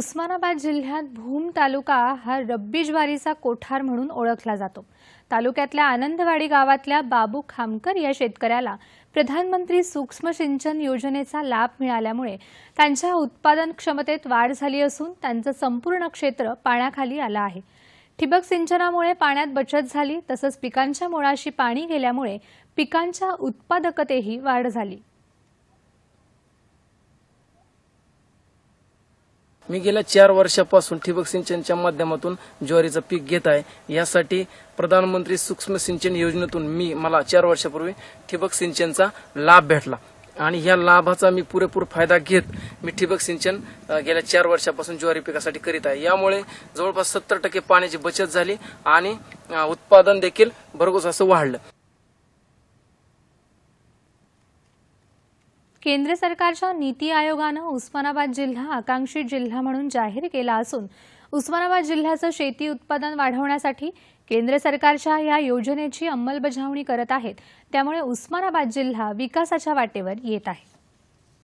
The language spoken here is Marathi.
उस्मानाबाद जिल्ह्यात भूम तालुका हा रब्बी ज्वारीचा कोठार म्हणून ओळखला जातो तालुक्यातल्या आनंदवाडी गावातल्या बाबू खामकर या शेतकऱ्याला प्रधानमंत्री सूक्ष्म सिंचन योजनेचा लाभ मिळाल्यामुळे त्यांच्या उत्पादन क्षमतेत वाढ झाली असून त्यांचं संपूर्ण क्षेत्र पाण्याखाली आलं आहे ठिबक सिंचनामुळे पाण्यात बचत झाली तसंच पिकांच्या मुळाशी पाणी गेल्यामुळे पिकांच्या उत्पादकतेही वाढ झाली मी गेल्या चार वर्षापासून ठिबक सिंचनच्या माध्यमातून ज्वारीचं पीक घेत आहे यासाठी प्रधानमंत्री सूक्ष्म सिंचन योजनेतून मी मला चार वर्षापूर्वी ठिबक सिंचनचा लाभ भेटला आणि या लाभाचा मी पुरेपूर फायदा घेत मी ठिबक सिंचन गेल्या चार वर्षापासून ज्वारी पिकासाठी करीत आहे यामुळे जवळपास सत्तर टक्के पाण्याची बचत झाली आणि उत्पादन देखील भरघोस असं वाढलं केंद्र सरकारच्या नीती आयोगानं उस्मानाबाद जिल्हा आकांक्षित जिल्हा म्हणून जाहीर केला असून उस्मानाबाद जिल्ह्याचं शेती उत्पादन वाढवण्यासाठी केंद्र सरकारच्या या योजनेची अंमलबजावणी करत आहेत त्यामुळे उस्मानाबाद जिल्हा विकासाच्या वाटेवर येत आहे